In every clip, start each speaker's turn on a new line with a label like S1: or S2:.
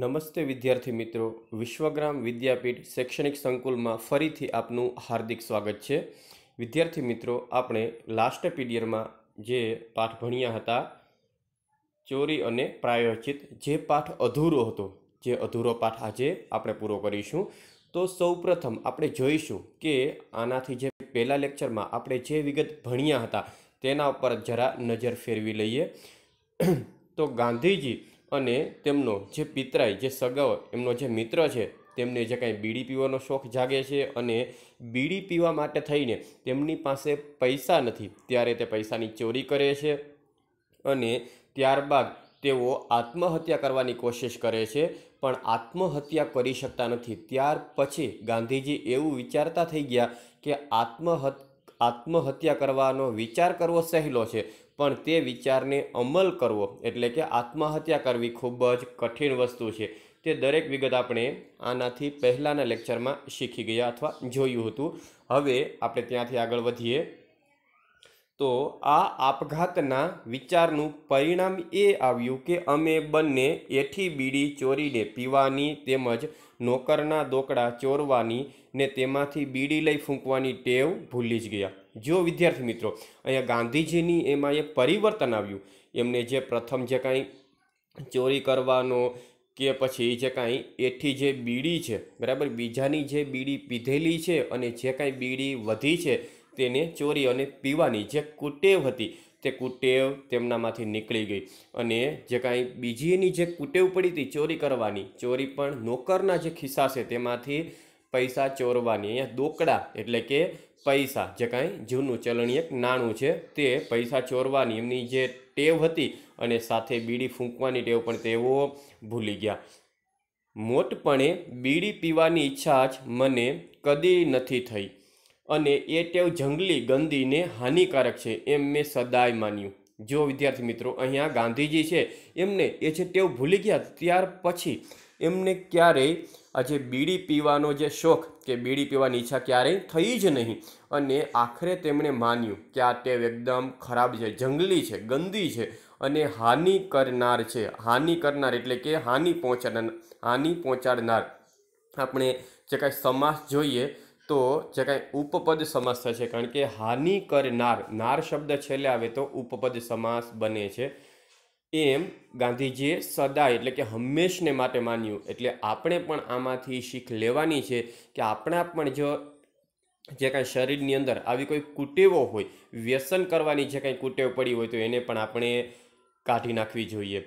S1: નમસ્તે વિદ્યાર્થી મિત્રો વિશ્વગ્રામ વિદ્યાપીઠ શૈક્ષણિક સંકુલમાં ફરીથી આપનું હાર્દિક સ્વાગત છે વિદ્યાર્થી મિત્રો આપણે લાસ્ટ પીરિયડમાં જે પાઠ ભણ્યા હતા ચોરી અને પ્રાયોચિત જે પાઠ અધૂરો હતો જે અધૂરો પાઠ આજે આપણે પૂરો કરીશું તો સૌપ્રથમ આપણે જોઈશું કે આનાથી જે પહેલાં લેક્ચરમાં આપણે જે વિગત ભણ્યા હતા તેના ઉપર જરા નજર ફેરવી લઈએ તો ગાંધીજી અને તેમનો જે પિતરાઈ જે સગાઓ એમનો જે મિત્ર છે તેમને જે કાંઈ બીડી પીવાનો શોખ જાગે છે અને બીડી પીવા માટે થઈને તેમની પાસે પૈસા નથી ત્યારે તે પૈસાની ચોરી કરે છે અને ત્યારબાદ તેઓ આત્મહત્યા કરવાની કોશિશ કરે છે પણ આત્મહત્યા કરી શકતા નથી ત્યાર પછી ગાંધીજી એવું વિચારતા થઈ ગયા કે આત્મહત આત્મહત્યા કરવાનો વિચાર કરવો સહેલો છે પણ તે વિચારને અમલ કરવો એટલે કે આત્મહત્યા કરવી ખૂબ જ કઠિન વસ્તુ છે તે દરેક વિગત આપણે આનાથી પહેલાંના લેક્ચરમાં શીખી ગયા અથવા જોયું હતું હવે આપણે ત્યાંથી આગળ વધીએ તો આ આપઘાતના વિચારનું પરિણામ એ આવ્યું કે અમે બંને એઠી બીડી ચોરીને પીવાની તેમજ નોકરના દોકડા ચોરવાની ને તેમાંથી બીડી લઈ ફૂંકવાની ટેવ ભૂલી જ ગયા જો વિદ્યાર્થી મિત્રો અહીંયા ગાંધીજીની એમાં એ પરિવર્તન આવ્યું એમને જે પ્રથમ જે કાંઈ ચોરી કરવાનો કે પછી જે કાંઈ એથી જે બીડી છે બરાબર બીજાની જે બીડી પીધેલી છે અને જે કાંઈ બીડી વધી છે તેને ચોરી અને પીવાની જે કુટેવ હતી તે કુટેવ તેમનામાંથી નીકળી ગઈ અને જે કાંઈ બીજીની જે કુટેવ પડી હતી ચોરી કરવાની ચોરી પણ નોકરના જે ખિસ્સા છે તેમાંથી પૈસા ચોરવાની અહીંયા દોકડા એટલે કે પૈસા જે કાંઈ જૂનું ચલણી એક નાણું છે તે પૈસા ચોરવાની એમની જે ટેવ હતી અને સાથે બીડી ફૂંકવાની ટેવ પણ તેઓ ભૂલી ગયા મોટપણે બીડી પીવાની ઈચ્છા જ મને કદી નથી થઈ અને એ ટેવ જંગલી ગંદીને હાનિકારક છે એમ મેં સદાય માન્યું જો વિદ્યાર્થી મિત્રો અહીંયા ગાંધીજી છે એમને એ જે ટેવ ભૂલી ગયા ત્યાર પછી એમને ક્યારેય આજે બીડી પીવાનો જે શોખ કે બીડી પીવાની ઈચ્છા ક્યારેય થઈ જ નહીં અને આખરે તેમણે માન્યું કે આ ટેવ એકદમ ખરાબ છે જંગલી છે ગંદી છે અને હાનિ કરનાર છે હાનિ કરનાર એટલે કે હાનિ પહોંચાડનાર હાનિ પહોંચાડનાર આપણે જે કાંઈ સમાસ જોઈએ તો જે કાંઈ ઉપપદ સમાસ થશે કારણ કે હાનિ કરનાર નાર શબ્દ છેલ્લે આવે તો ઉપપદ સમાસ બને છે એમ ગાંધીજીએ સદા એટલે કે હંમેશને માટે માન્યું એટલે આપણે પણ આમાંથી શીખ લેવાની છે કે આપણા પણ જો જે કાંઈ શરીરની અંદર આવી કોઈ કુટેવો હોય વ્યસન કરવાની જે કાંઈ કુટેવ પડી હોય તો એને પણ આપણે કાઢી નાખવી જોઈએ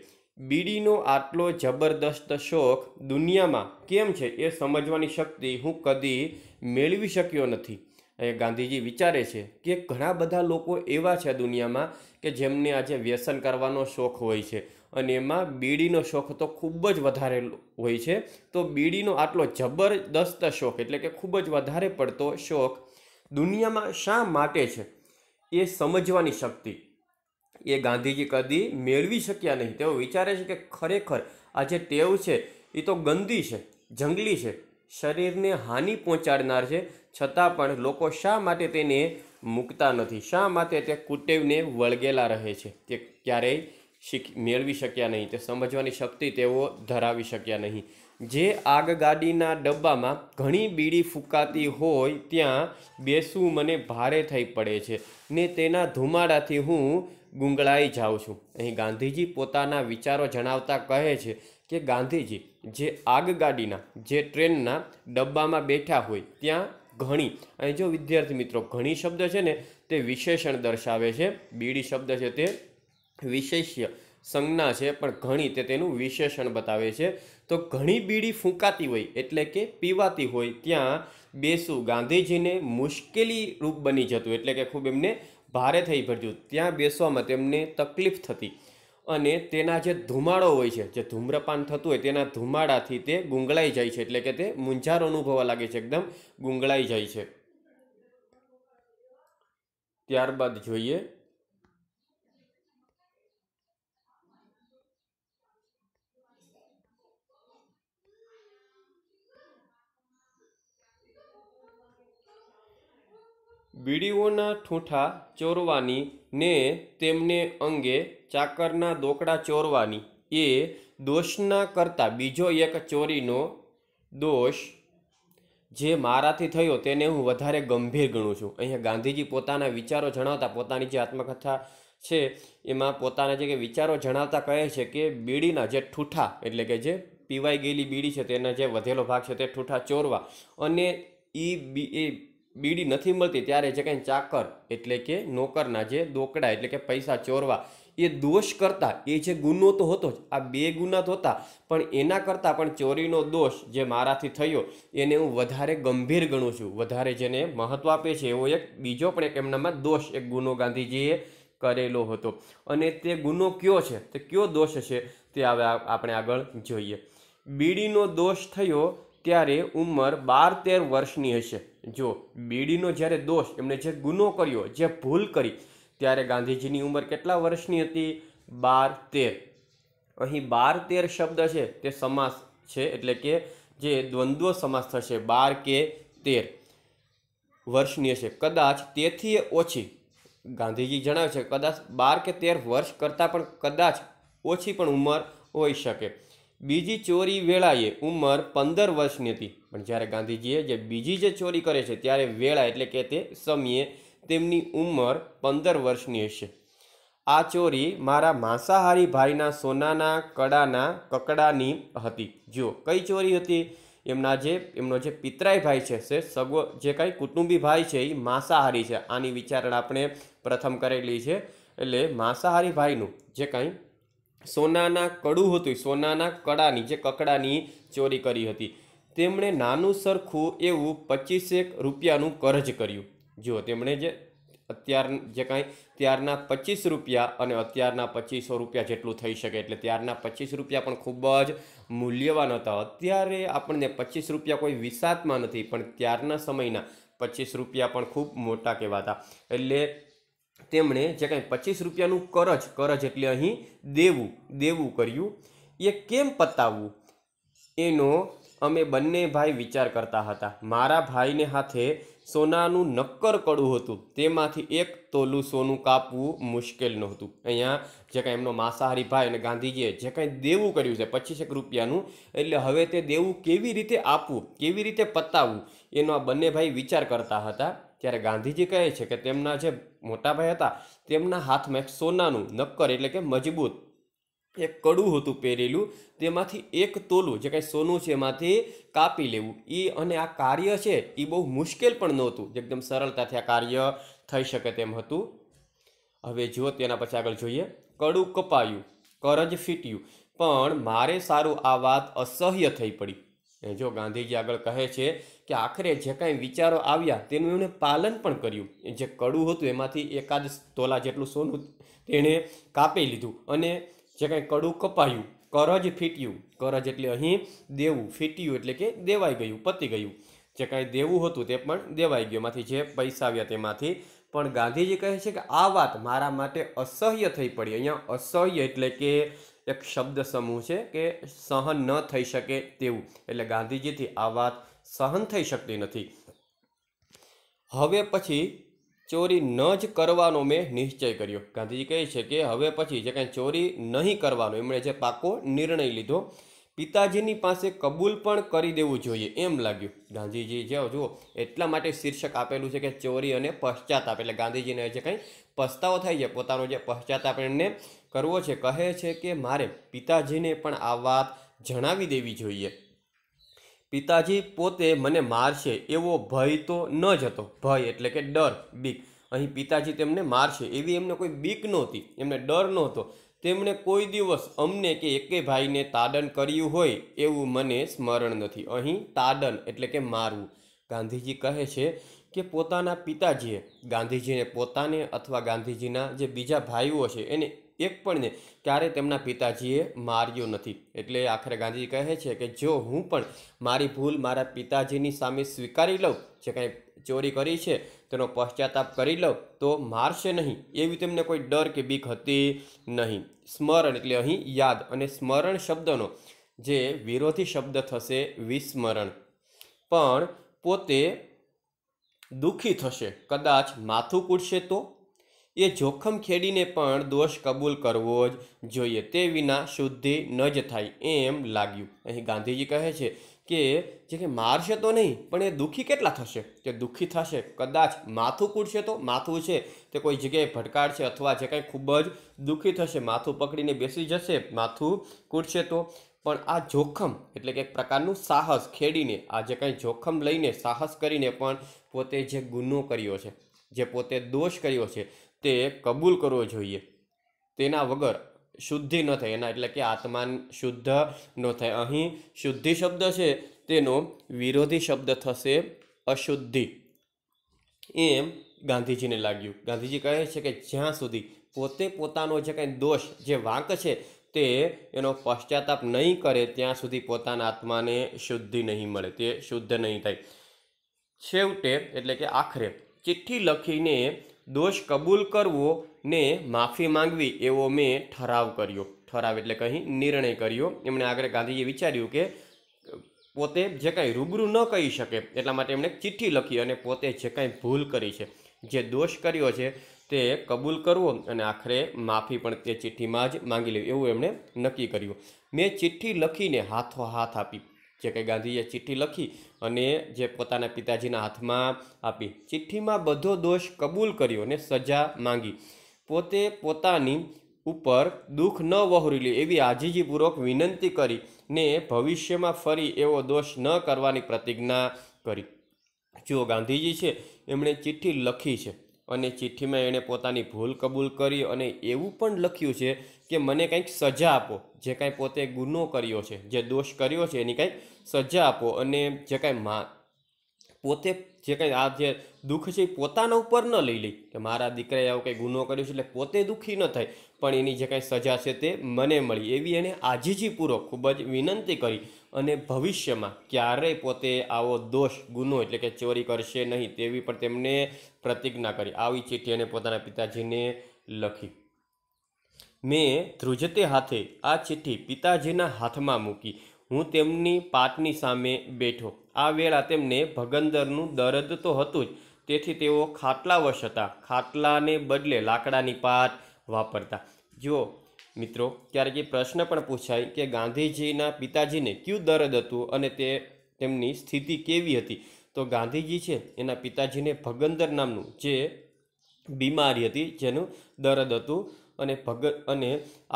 S1: બીડીનો આટલો જબરદસ્ત શોખ દુનિયામાં કેમ છે એ સમજવાની શક્તિ હું કદી મેળવી શક્યો નથી ગાંધીજી વિચારે છે કે ઘણા બધા લોકો એવા છે દુનિયામાં કે જેમને આજે વ્યસન કરવાનો શોખ હોય છે અને એમાં બીડીનો શોખ તો ખૂબ જ વધારે હોય છે તો બીડીનો આટલો જબરદસ્ત શોખ એટલે કે ખૂબ જ વધારે પડતો શોખ દુનિયામાં શા માટે છે એ સમજવાની શક્તિ એ ગાંધીજી કદી મેળવી શક્યા નહીં તેઓ વિચારે છે કે ખરેખર આ જે ટેવ છે એ તો ગંદી છે જંગલી છે શરીરને હાનિ પહોંચાડનાર છે છતાં પણ લોકો શા માટે તેને મૂકતા નથી શા માટે તે કુટેવને વળગેલા રહે છે તે ક્યારેય શીખ મેળવી શક્યા નહીં તે સમજવાની શક્તિ તેઓ ધરાવી શક્યા નહીં જે આગગાડીના ડબ્બામાં ઘણી બીડી ફૂંકાતી હોય ત્યાં બેસવું મને ભારે થઈ પડે છે ને તેના ધુમાડાથી હું ગુંગળાઈ જાઉં છું અહીં ગાંધીજી પોતાના વિચારો જણાવતા કહે છે કે ગાંધીજી જે આગગાડીના જે ટ્રેનના ડબ્બામાં બેઠા હોય ત્યાં ઘણી અને જો વિદ્યાર્થી મિત્રો ઘણી શબ્દ છે ને તે વિશેષણ દર્શાવે છે બીડી શબ્દ છે તે વિશેષ્ય સંજ્ઞા છે પણ ઘણી તે તેનું વિશેષણ બતાવે છે તો ઘણી બીડી ફૂંકાતી હોય એટલે કે પીવાતી હોય ત્યાં બેસવું ગાંધીજીને મુશ્કેલી રૂપ બની જતું એટલે કે ખૂબ એમને ભારે થઈ પડ્યું ત્યાં બેસવામાં તેમને તકલીફ થતી અને તેના જે ધુમાડો હોય છે જે ધૂમ્રપાન થતું હોય તેના ધુમાડાથી તે ગુંગળાઈ જાય છે એટલે કે તે મૂંઝારો અનુભવવા લાગે છે એકદમ ગુંગળાઈ જાય છે ત્યારબાદ જોઈએ બીડીઓના ઠૂંઠા ચોરવાની ને તેમને અંગે ચાકરના દોકડા ચોરવાની એ દોષના કરતાં બીજો એક ચોરીનો દોષ જે મારાથી થયો તેને હું વધારે ગંભીર ગણું છું અહીંયા ગાંધીજી પોતાના વિચારો જણાવતા પોતાની જે આત્મકથા છે એમાં પોતાના જે વિચારો જણાવતા કહે છે કે બીડીના જે ઠૂઠા એટલે કે જે પીવાઈ ગયેલી બીડી છે તેના જે વધેલો ભાગ છે તે ઠૂઠા ચોરવા અને એ બી એ બીડી નથી મળતી ત્યારે જે કંઈ ચાકર એટલે કે નોકરના જે દોકડા એટલે કે પૈસા ચોરવા એ દોષ કરતાં એ જે ગુનો તો હતો જ આ બે ગુના તો હતા પણ એના કરતાં પણ ચોરીનો દોષ જે મારાથી થયો એને હું વધારે ગંભીર ગણું છું વધારે જેને મહત્ત્વ આપે છે એવો એક બીજો પણ એક એમનામાં દોષ એક ગુનો ગાંધીજીએ કરેલો હતો અને તે ગુનો કયો છે તે કયો દોષ છે તે હવે આપણે આગળ જોઈએ બીડીનો દોષ થયો ત્યારે ઉંમર બાર તેર વર્ષની હશે જો બીડીનો જ્યારે દોષ એમણે જે ગુનો કર્યો જે ભૂલ કરી ત્યારે ગાંધીજીની ઉંમર કેટલા વર્ષની હતી બાર તેર અહીં બાર તેર શબ્દ છે તે સમાસ છે એટલે કે જે દ્વંદ્વ સમાસ થશે બાર કે તેર વર્ષની હશે કદાચ તેથી ઓછી ગાંધીજી જણાવે છે કદાચ બાર કે તેર વર્ષ કરતાં પણ કદાચ ઓછી પણ ઉંમર હોઈ શકે બીજી ચોરી વેળાએ ઉંમર પંદર વર્ષની હતી પણ જ્યારે ગાંધીજીએ જે બીજી જે ચોરી કરે છે ત્યારે વેળા એટલે કે તે સમયે તેમની ઉંમર પંદર વર્ષની હશે આ ચોરી મારા માંસાહારી ભાઈના સોનાના કડાના કકડાની હતી જુઓ કઈ ચોરી હતી એમના જે એમનો જે પિતરાઈ ભાઈ છે તે સગો જે કાંઈ કુટુંબી ભાઈ છે એ માંસાહારી છે આની વિચારણા આપણે પ્રથમ કરેલી છે એટલે માંસાહારી ભાઈનું જે કાંઈ સોનાના કડું હતું સોનાના કડાની જે કકડાની ચોરી કરી હતી તેમણે નાનું સરખું એવું પચીસેક રૂપિયાનું કરજ કર્યું જો તેમણે જે અત્યાર જે કાંઈ ત્યારના પચીસ રૂપિયા અને અત્યારના પચીસો રૂપિયા જેટલું થઈ શકે એટલે ત્યારના પચીસ રૂપિયા પણ ખૂબ જ મૂલ્યવાન હતા અત્યારે આપણને પચીસ રૂપિયા કોઈ વિસાતમાં નથી પણ ત્યારના સમયના પચીસ રૂપિયા પણ ખૂબ મોટા કહેવાતા એટલે તેમણે જે કાંઈ પચીસ રૂપિયાનું કરજ કરજ એટલે અહીં દેવું દેવું કર્યું એ કેમ પતાવવું એનો અમે બંને ભાઈ વિચાર કરતા હતા મારા ભાઈને હાથે સોનાનું નક્કર કડું હતું તેમાંથી એક તોલું સોનું કાપવું મુશ્કેલ નહોતું અહીંયા જે કાંઈ એમનો માંસાહારી ભાઈ અને ગાંધીજીએ જે કાંઈ દેવું કર્યું છે પચીસેક રૂપિયાનું એટલે હવે તે દેવું કેવી રીતે આપવું કેવી રીતે પતાવવું એનો આ બંને ભાઈ વિચાર કરતા હતા ત્યારે ગાંધીજી કહે છે કે તેમના જે મોટાભાઈ હતા તેમના હાથમાં એક સોનાનું નક્કર એટલે કે મજબૂત એક કડું હતું પહેરેલું તેમાંથી એક તોલું જે કાંઈ સોનું છે એમાંથી કાપી લેવું એ અને આ કાર્ય છે એ બહુ મુશ્કેલ પણ નહોતું એકદમ સરળતાથી આ કાર્ય થઈ શકે તેમ હતું હવે જો તેના પછી આગળ જોઈએ કડું કપાયું કરજ ફીટ્યું પણ મારે સારું આ વાત અસહ્ય થઈ પડી જો ગાંધીજી આગળ કહે છે કે આખરે જે કાંઈ વિચારો આવ્યા તેનું એમણે પાલન પણ કર્યું જે કડું હતું એમાંથી એકાદ તોલા જેટલું સોનું તેણે કાપી લીધું અને જે કાંઈ કડું કપાયું કરજ ફીટ્યું કરજ એટલે અહીં દેવું ફીટ્યું એટલે કે દેવાઈ ગયું પતી ગયું જે કાંઈ દેવું હતું તે પણ દેવાઈ ગયું એમાંથી જે પૈસા આવ્યા તેમાંથી પણ ગાંધીજી કહે છે કે આ વાત મારા માટે અસહ્ય થઈ પડી અહીંયા અસહ્ય એટલે કે એક શબ્દ સમૂહ છે કે સહન ન થઈ શકે તેવું એટલે ગાંધીજીથી આ વાત સહન થઈ શકતી નથી હવે પછી ચોરી ન જ કરવાનો મેં નિશ્ચય કર્યો ગાંધીજી કહે છે કે હવે પછી જે કાંઈ ચોરી નહીં કરવાનો એમણે જે પાકો નિર્ણય લીધો પિતાજીની પાસે કબૂલ પણ કરી દેવું જોઈએ એમ લાગ્યું ગાંધીજી જો જુઓ એટલા માટે શીર્ષક આપેલું છે કે ચોરી અને પશ્ચાતાપ એટલે ગાંધીજીને જે કંઈ પસ્તાવો થાય છે પોતાનો જે પશ્ચાતાપ એમને કરવો છે કહે છે કે મારે પિતાજીને પણ આ વાત જણાવી દેવી જોઈએ પિતાજી પોતે મને મારશે એવો ભય તો ન જ હતો ભય એટલે કે ડર બીક અહીં પિતાજી તેમને મારશે એવી એમને કોઈ બીક નહોતી એમને ડર નહોતો તેમણે કોઈ દિવસ અમને કે એકે ભાઈને તાડન કર્યું હોય એવું મને સ્મરણ નથી અહીં તાડન એટલે કે મારવું ગાંધીજી કહે છે કે પોતાના પિતાજીએ ગાંધીજીને પોતાને અથવા ગાંધીજીના જે બીજા ભાઈઓ છે એને એક પણ ને ક્યારેય તેમના પિતાજીએ માર્યો નથી એટલે આખરે ગાંધીજી કહે છે કે જો હું પણ મારી ભૂલ મારા પિતાજીની સામે સ્વીકારી લઉં જે કાંઈ ચોરી કરી છે તેનો પશ્ચાતાપ કરી લઉં તો મારશે નહીં એવી તેમને કોઈ ડર કે બીક હતી નહીં સ્મરણ એટલે અહીં યાદ અને સ્મરણ શબ્દનો જે વિરોધી શબ્દ થશે વિસ્મરણ પણ પોતે દુઃખી થશે કદાચ માથું કૂટશે તો એ જોખમ ખેડીને પણ દોષ કબૂલ કરવો જ જોઈએ તે વિના શુદ્ધિ ન જ થાય એમ લાગ્યું અહીં ગાંધીજી કહે છે કે જે કે મારશે તો નહીં પણ એ દુઃખી કેટલા થશે તે દુઃખી થશે કદાચ માથું કૂડશે તો માથું છે તે કોઈ જગ્યાએ ભટકાડશે અથવા જે કાંઈ ખૂબ જ દુઃખી થશે માથું પકડીને બેસી જશે માથું કૂડશે તો પણ આ જોખમ એટલે કે એક પ્રકારનું સાહસ ખેડીને આ જે કાંઈ જોખમ લઈને સાહસ કરીને પણ પોતે જે ગુનો કર્યો છે જે પોતે દોષ કર્યો છે તે કબૂલ કરવો જોઈએ તેના વગર શુદ્ધિ ન થાય એના એટલે કે આત્મા શુદ્ધ ન થાય અહીં શુદ્ધિ શબ્દ છે તેનો વિરોધી શબ્દ થશે અશુદ્ધિ એમ ગાંધીજીને લાગ્યું ગાંધીજી કહે છે કે જ્યાં સુધી પોતે પોતાનો જે કંઈ દોષ જે વાંક છે તે એનો પશ્ચાતાપ નહીં કરે ત્યાં સુધી પોતાના આત્માને શુદ્ધિ નહીં મળે તે શુદ્ધ નહીં થાય છેવટે એટલે કે આખરે ચિઠ્ઠી લખીને દોષ કબૂલ કરવો ને માફી માંગવી એવો મેં ઠરાવ કર્યો ઠરાવ એટલે કંઈ નિર્ણય કર્યો એમણે આગળ ગાંધીજીએ વિચાર્યું કે પોતે જે કાંઈ રૂબરૂ ન કહી શકે એટલા માટે એમણે ચિઠ્ઠી લખી અને પોતે જે કાંઈ ભૂલ કરી છે જે દોષ કર્યો છે તે કબૂલ કરવો અને આખરે માફી પણ તે ચિઠ્ઠીમાં જ માંગી લેવી એવું એમણે નક્કી કર્યું મેં ચિઠ્ઠી લખીને હાથો હાથ આપી જે કે ગાંધીએ ચિઠ્ઠી લખી અને જે પોતાના પિતાજીના હાથમાં આપી ચિઠ્ઠીમાં બધો દોષ કબૂલ કર્યો અને સજા માંગી પોતે પોતાની ઉપર દુઃખ ન વહોરી લે એવી આજીજીપૂર્વક વિનંતી કરી ને ભવિષ્યમાં ફરી એવો દોષ ન કરવાની પ્રતિજ્ઞા કરી જો ગાંધીજી છે એમણે ચિઠ્ઠી લખી છે અને ચિઠ્ઠીમાં એણે પોતાની ભૂલ કબૂલ કરી અને એવું પણ લખ્યું છે કે મને કંઈક સજા આપો જે કાંઈ પોતે ગુનો કર્યો છે જે દોષ કર્યો છે એની કંઈક સજા આપો અને જે કાંઈ મા પોતે જે કાંઈ આ જે દુઃખ છે એ પોતાના ઉપર ન લઈ લઈ કે મારા દીકરાએ આવો કંઈ ગુનો કર્યો છે એટલે પોતે દુઃખી ન થાય પણ એની જે કાંઈ સજા છે તે મને મળી એવી એણે આજીજીપૂર્વક ખૂબ જ વિનંતી કરી અને ભવિષ્યમાં ક્યારેય પોતે આવો દોષ ગુનો એટલે કે ચોરી કરશે નહીં તેવી પણ તેમણે પ્રતિજ્ઞા કરી આવી ચિઠ્ઠી એને પોતાના પિતાજીને લખી મેં ધ્રુજતે હાથે આ ચિઠ્ઠી પિતાજીના હાથમાં મૂકી હું તેમની પાટની સામે બેઠો આ વેળા તેમને ભગંદરનું દર્દ તો હતું જ તેથી તેઓ ખાટલાવશ હતા ખાટલાને બદલે લાકડાની પાટ વાપરતા જો મિત્રો ક્યારેક એ પ્રશ્ન પણ પૂછાય કે ગાંધીજીના પિતાજીને કયું દર્દ હતું અને તે તેમની સ્થિતિ કેવી હતી તો ગાંધીજી છે એના પિતાજીને ભગંદર નામનું જે બીમારી હતી જેનું દર્દ હતું અને ભગ અને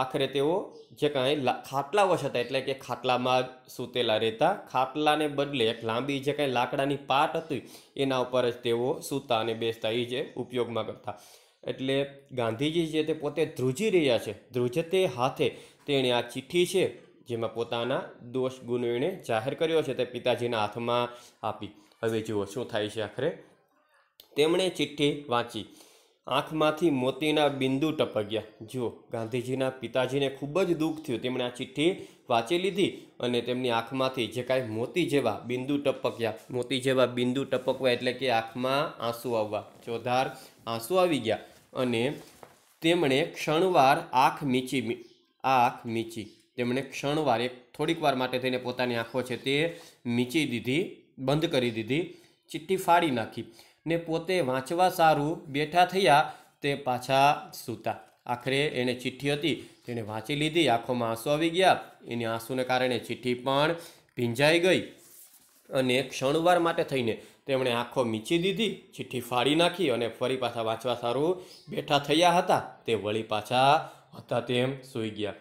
S1: આખરે તેઓ જે કાંઈ ખાટલા વર્ષ હતા એટલે કે ખાટલામાં સૂતેલા રહેતા ખાટલાને બદલે એક લાંબી જે કાંઈ લાકડાની પાટ હતી એના ઉપર જ તેઓ સૂતા અને બેસતા એ જે ઉપયોગમાં કરતા એટલે ગાંધીજી જે તે પોતે ધ્રુજી રહ્યા છે ધ્રુજતે હાથે તેણે આ ચિઠ્ઠી છે જેમાં પોતાના દોષ ગુનો એણે જાહેર કર્યો છે તે પિતાજીના હાથમાં આપી હવે જુઓ શું થાય છે આખરે તેમણે ચિઠ્ઠી વાંચી આંખમાંથી મોતીના બિંદુ ટપક્યા જુઓ ગાંધીજીના પિતાજીને ખૂબ જ દુઃખ થયું તેમણે આ ચિઠ્ઠી વાંચી લીધી અને તેમની આંખમાંથી જે કાંઈ મોતી જેવા બિંદુ ટપક્યા મોતી જેવા બિંદુ ટપકવા એટલે કે આંખમાં આંસુ આવવા જોધાર આંસુ આવી ગયા અને તેમણે ક્ષણવાર આંખ મીચી આંખ મીચી તેમણે ક્ષણવાર એક થોડીક વાર માટે થઈને પોતાની આંખો છે તે મીચી દીધી બંધ કરી દીધી ચિઠ્ઠી ફાડી નાખી ને પોતે વાંચવા સારું બેઠા થયા તે પાછા સૂતા આખરે એણે ચિઠ્ઠી હતી તેણે વાંચી લીધી આંખોમાં આંસુ આવી ગયા એની આંસુને કારણે ચિઠ્ઠી પણ ભીંજાઈ ગઈ અને ક્ષણવાર માટે થઈને તેમણે આંખો મીચી દીધી ચિઠ્ઠી ફાડી નાખી અને ફરી પાછા વાંચવા સારું બેઠા થયા હતા તે વળી પાછા હતા તેમ સૂઈ ગયા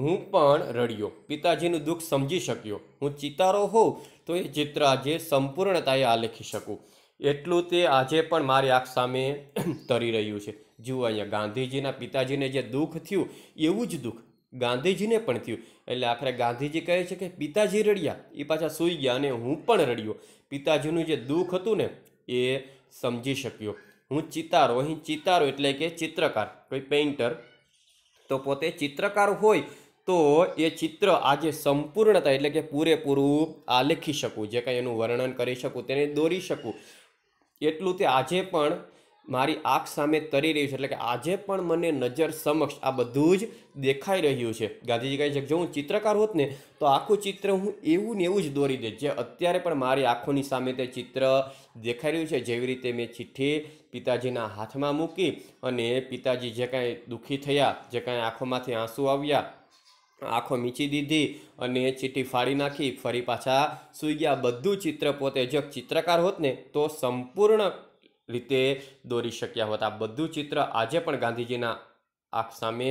S1: હું પણ રડ્યો પિતાજીનું દુઃખ સમજી શક્યો હું ચિતારો હોઉં તો એ ચિત્ર આજે સંપૂર્ણતાએ આલેખી શકું એટલું તે આજે પણ મારી આંખ સામે તરી રહ્યું છે જુઓ અહીંયા ગાંધીજીના પિતાજીને જે દુઃખ થયું એવું જ દુઃખ ગાંધીજીને પણ થયું એટલે આખરે ગાંધીજી કહે છે કે પિતાજી રડ્યા એ પાછા સૂઈ ગયા અને હું પણ રડ્યો પિતાજીનું જે દુઃખ હતું ને એ સમજી શક્યો હું ચિતારો અહીં ચિતારો એટલે કે ચિત્રકાર કોઈ પેઇન્ટર તો પોતે ચિત્રકાર હોય તો એ ચિત્ર આજે સંપૂર્ણતા એટલે કે પૂરેપૂરું આ લખી શકું જે કાંઈ એનું વર્ણન કરી શકું તેને દોરી શકું એટલું તે આજે પણ મારી આંખ સામે તરી રહ્યું છે એટલે કે આજે પણ મને નજર સમક્ષ આ બધું જ દેખાઈ રહ્યું છે ગાંધીજી કહે છે જો હું ચિત્રકાર હોત ને તો આખું ચિત્ર હું એવું ને એવું જ દોરી દે જે અત્યારે પણ મારી આંખોની સામે તે ચિત્ર દેખાઈ રહ્યું છે જેવી રીતે મેં ચિઠ્ઠી પિતાજીના હાથમાં મૂકી અને પિતાજી જે કાંઈ દુઃખી થયા જે કાંઈ આંખોમાંથી આંસુ આવ્યા આંખો મીચી દીધી અને ચીટી ફાડી નાખી ફરી પાછા સૂઈ ગયા બધું ચિત્ર પોતે જો ચિત્રકાર હોત ને તો સંપૂર્ણ રીતે દોરી શક્યા હોત આ બધું ચિત્ર આજે પણ ગાંધીજીના આંખ સામે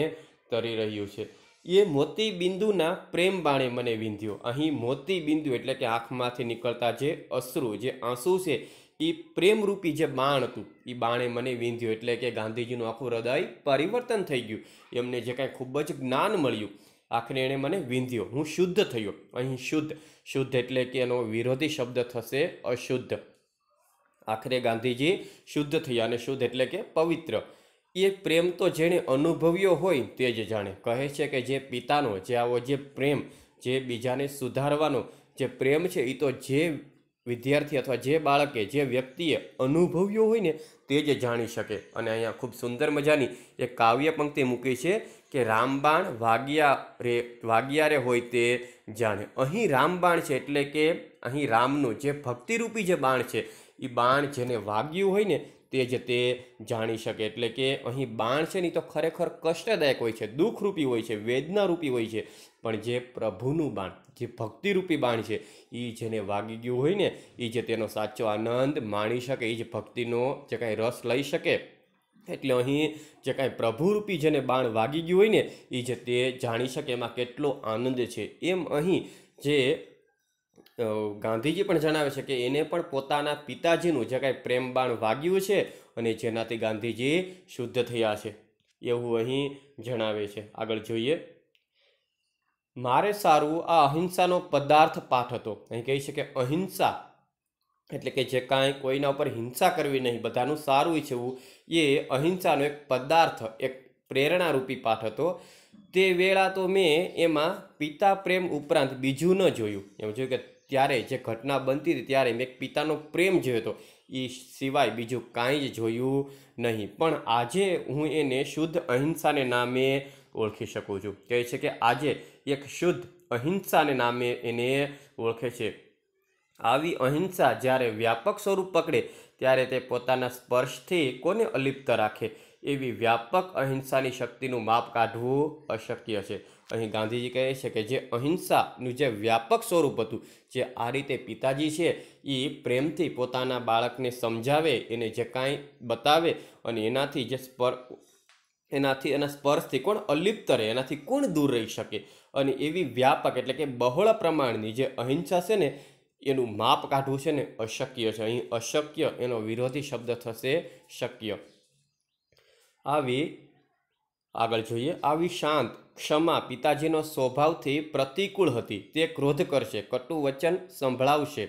S1: તરી રહ્યું છે એ મોતી બિંદુના પ્રેમ બાણે મને વિંધ્યો અહીં મોતી બિંદુ એટલે કે આંખમાંથી નીકળતા જે અશ્રુ જે આંસુ છે એ પ્રેમરૂપી જે બાણ હતું એ બાણે મને વિંધ્યું એટલે કે ગાંધીજીનું આખું હૃદય પરિવર્તન થઈ ગયું એમને જે કાંઈ ખૂબ જ જ્ઞાન મળ્યું આખરે એણે મને વિંધ્યો હું શુદ્ધ થયો અહીં શુદ્ધ શુદ્ધ એટલે કે એનો વિરોધી શબ્દ થશે અશુદ્ધ આખરે ગાંધીજી શુદ્ધ થયા અને શુદ્ધ એટલે કે પવિત્ર એ પ્રેમ તો જેણે અનુભવ્યો હોય તે જ જાણે કહે છે કે જે પિતાનો જે આવો જે પ્રેમ જે બીજાને સુધારવાનો જે પ્રેમ છે એ તો જે વિદ્યાર્થી અથવા જે બાળકે જે વ્યક્તિએ અનુભવ્યો હોય ને તે જ જાણી શકે અને અહીંયા ખૂબ સુંદર મજાની એક કાવ્ય પંક્તિ મૂકી છે કે રામબાણ વાગ્યા રે વાગ્યા રે હોય તે જાણે અહીં રામબાણ છે એટલે કે અહીં રામનું જે ભક્તિરૂપી જે બાણ છે એ બાણ જેને વાગ્યું હોય ને તે જ તે જાણી શકે એટલે કે અહીં બાણ છે ને તો ખરેખર કષ્ટદાયક હોય છે દુઃખરૂપી હોય છે વેદનારૂપી હોય છે પણ જે પ્રભુનું બાણ જે ભક્તિરૂપી બાણ છે એ જેને વાગી ગયું હોય ને એ જે તેનો સાચો આનંદ માણી શકે એ જ ભક્તિનો જે કાંઈ રસ લઈ શકે એટલે અહીં જે કાંઈ પ્રભુરૂપી જેને બાણ વાગી ગયું હોય ને એ જે તે જાણી શકે એમાં કેટલો આનંદ છે એમ અહીં જે ગાંધીજી પણ જણાવે છે કે એને પણ પોતાના પિતાજીનું જે કાંઈ પ્રેમબાણ વાગ્યું છે અને જેનાથી ગાંધીજી શુદ્ધ થયા છે એવું અહીં જણાવે છે આગળ જોઈએ મારે સારું આ અહિંસાનો પદાર્થ પાઠ હતો અહીં કહી છે કે અહિંસા એટલે કે જે કાંઈ કોઈના ઉપર હિંસા કરવી નહીં બધાનું સારું ઈચ્છવું એ અહિંસાનો એક પદાર્થ એક પ્રેરણારૂપી પાઠ હતો તે વેળા તો મેં એમાં પિતા પ્રેમ ઉપરાંત બીજું ન જોયું એમ જોયું કે ત્યારે જે ઘટના બનતી હતી ત્યારે મેં એક પિતાનો પ્રેમ જોયો હતો એ સિવાય બીજું કાંઈ જ જોયું નહીં પણ આજે હું એને શુદ્ધ અહિંસાને નામે ઓળખી શકું છું કહે છે કે આજે એક શુદ્ધ અહિંસાને નામે એને ઓળખે છે આવી અહિંસા જ્યારે વ્યાપક સ્વરૂપ પકડે ત્યારે તે પોતાના સ્પર્શથી કોને અલિપ્ત રાખે એવી વ્યાપક અહિંસાની શક્તિનું માપ કાઢવું અશક્ય છે અહીં ગાંધીજી કહે છે કે જે અહિંસાનું જે વ્યાપક સ્વરૂપ હતું જે આ રીતે પિતાજી છે એ પ્રેમથી પોતાના બાળકને સમજાવે એને જે કાંઈ બતાવે અને એનાથી જે સ્પર એનાથી એના સ્પર્શથી કોણ અલિપ્ત રહે એનાથી કોણ દૂર રહી શકે અને એવી વ્યાપક એટલે કે બહોળ પ્રમાણની જે અહિંસા છે ને એનું માપ કાઢવું છે ને અશક્ય છે અહીં અશક્ય એનો વિરોધી શબ્દ થશે શક્ય આવી આગળ જોઈએ આવી શાંત ક્ષમા પિતાજીનો સ્વભાવથી પ્રતિકૂળ હતી તે ક્રોધ કરશે કટુ વચન સંભળાવશે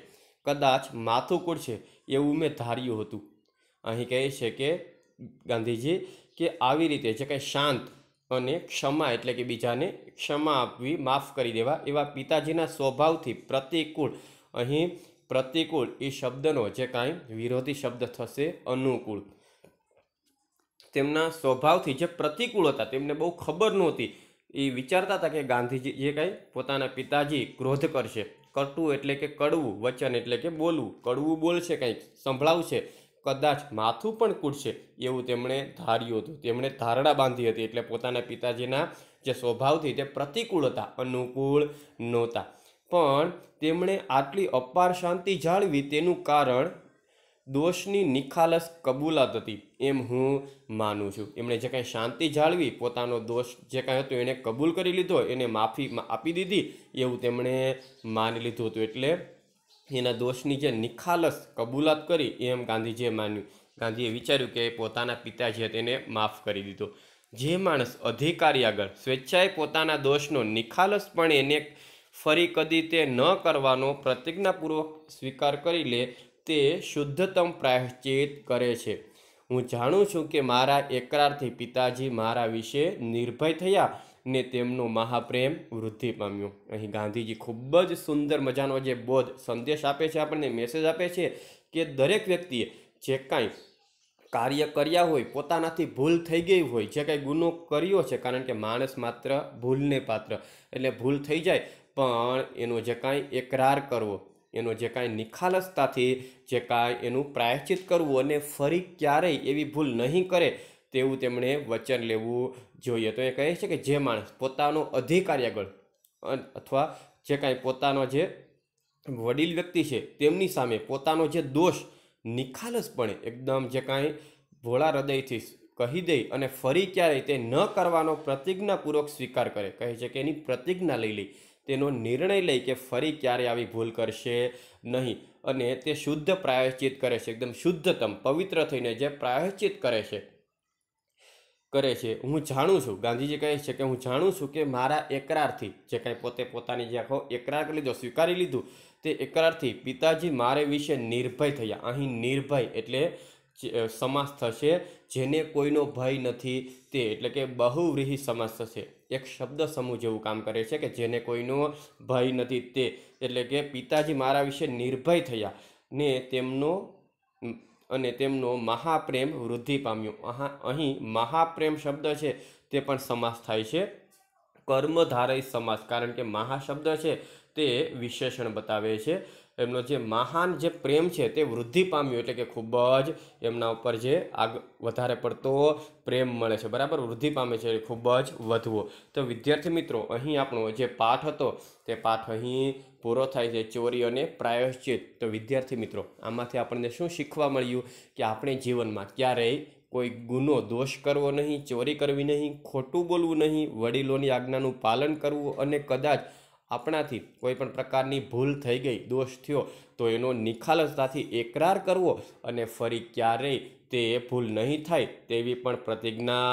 S1: કદાચ માથું કૂડશે એવું મેં ધાર્યું હતું અહીં કહે છે કે ગાંધીજી કે આવી રીતે જે કંઈ શાંત અને ક્ષમા એટલે કે બીજાને ક્ષમા આપવી માફ કરી દેવા એવા પિતાજીના સ્વભાવથી પ્રતિકૂળ અહીં પ્રતિકૂળ એ શબ્દનો જે કાંઈ વિરોધી શબ્દ થશે અનુકૂળ તેમના સ્વભાવથી જે પ્રતિકૂળ હતા તેમને બહુ ખબર નહોતી એ વિચારતા હતા કે ગાંધીજી જે કાંઈ પોતાના પિતાજી ક્રોધ કરશે કટું એટલે કે કડવું વચન એટલે કે બોલવું કડવું બોલશે કંઈક સંભળાવશે કદાચ માથું પણ કૂટશે એવું તેમણે ધાર્યું હતું તેમણે ધારણા બાંધી હતી એટલે પોતાના પિતાજીના જે સ્વભાવથી તે પ્રતિકૂળ હતા અનુકૂળ નહોતા પણ તેમણે આટલી અપાર શાંતિ જાળવી તેનું કારણ દોષની નિખાલસ કબૂલાત હતી એમ હું માનું છું એમણે જે કાંઈ શાંતિ જાળવી પોતાનો દોષ જે કાંઈ હતો એને કબૂલ કરી લીધો એને માફી આપી દીધી એવું તેમણે માની લીધું હતું એટલે એના દોષની જે નિખાલસ કબૂલાત કરી એમ ગાંધીજીએ માન્યું ગાંધીએ વિચાર્યું કે પોતાના પિતા છે તેને માફ કરી દીધો જે માણસ અધિકારી આગળ સ્વેચ્છાએ પોતાના દોષનો નિખાલસ નિખાલસપણે એને ફરી કદી તે ન કરવાનો પ્રતિજ્ઞાપૂર્વક સ્વીકાર કરી લે તે શુદ્ધતમ પ્રાયશ્ચિત કરે છે હું જાણું છું કે મારા એકરારથી પિતાજી મારા વિશે નિર્ભય થયા ને તેમનો મહાપ્રેમ વૃદ્ધિ પામ્યો અહીં ગાંધીજી ખૂબ જ સુંદર મજાનો જે બોધ સંદેશ આપે છે આપણને મેસેજ આપે છે કે દરેક વ્યક્તિએ જે કાંઈ કાર્ય કર્યા હોય પોતાનાથી ભૂલ થઈ ગઈ હોય જે કાંઈ ગુનો કર્યો છે કારણ કે માણસ માત્ર ભૂલને પાત્ર એટલે ભૂલ થઈ જાય પણ એનો જે કાંઈ એકરાર કરવો એનો જે કાંઈ નિખાલસતાથી જે કાંઈ એનું પ્રાયશ્ચિત કરવું અને ફરી ક્યારેય એવી ભૂલ નહીં કરે તેવું તેમણે વચન લેવું જોઈએ તો એ કહે છે કે જે માણસ પોતાનો અધિકારી આગળ અથવા જે કાંઈ પોતાનો જે વડીલ વ્યક્તિ છે તેમની સામે પોતાનો જે દોષ નિખાલસપણે એકદમ જે કાંઈ ભોળા હૃદયથી કહી દે અને ફરી ક્યારેય તે ન કરવાનો પ્રતિજ્ઞાપૂર્વક સ્વીકાર કરે કહે છે કે એની પ્રતિજ્ઞા લઈ લઈ તેનો નિર્ણય લઈ કે ફરી ક્યારે આવી ભૂલ કરશે નહીં અને તે શુદ્ધ પ્રાયશ્ચિત કરે છે એકદમ શુદ્ધતમ પવિત્ર થઈને જે પ્રાયશ્ચિત કરે છે કરે છે હું જાણું છું ગાંધીજી કહે છે કે હું જાણું છું કે મારા એકરારથી જે કાંઈ પોતે પોતાની જે આખો એકરાર લીધો સ્વીકારી લીધું તે એકરારથી પિતાજી મારે વિશે નિર્ભય થયા અહીં નિર્ભય એટલે સમાસ થશે જેને કોઈનો ભય નથી તે એટલે કે બહુવ્રીહી સમાસ થશે એક શબ્દ સમૂહ જેવું કામ કરે છે કે જેને કોઈનો ભય નથી તે એટલે કે પિતાજી મારા વિશે નિર્ભય થયા ને તેમનો અને તેમનો મહાપ્રેમ વૃદ્ધિ પામ્યો અહીં મહાપ્રેમ શબ્દ છે તે પણ સમાસ થાય છે કર્મધારય સમાસ કારણ કે મહાશબ્દ છે તે વિશેષણ બતાવે છે એમનો જે મહાન જે પ્રેમ છે તે વૃદ્ધિ પામ્યો એટલે કે ખૂબ જ એમના ઉપર જે આગ વધારે પડતો પ્રેમ મળે છે બરાબર વૃદ્ધિ પામે છે ખૂબ જ વધવો તો વિદ્યાર્થી મિત્રો અહીં આપણો જે પાઠ હતો તે પાઠ અહીં પૂરો થાય છે ચોરી અને પ્રાયશ્ચિત તો વિદ્યાર્થી મિત્રો આમાંથી આપણને શું શીખવા મળ્યું કે આપણે જીવનમાં ક્યારેય કોઈ ગુનો દોષ કરવો નહીં ચોરી કરવી નહીં ખોટું બોલવું નહીં વડીલોની આજ્ઞાનું પાલન કરવું અને કદાચ આપણાથી કોઈ પણ પ્રકારની ભૂલ થઈ ગઈ દોષ થયો તો એનો નિખાલસતાથી એકરાર કરવો અને ફરી ક્યારેય તે ભૂલ નહીં થાય તેવી પણ પ્રતિજ્ઞા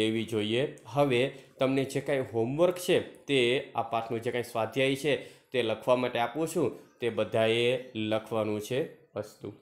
S1: લેવી જોઈએ હવે તમને જે કાંઈ હોમવર્ક છે તે આ પાઠનું જે કાંઈ સ્વાધ્યાય છે તે લખવા માટે આપું છું તે બધાએ લખવાનું છે વસ્તુ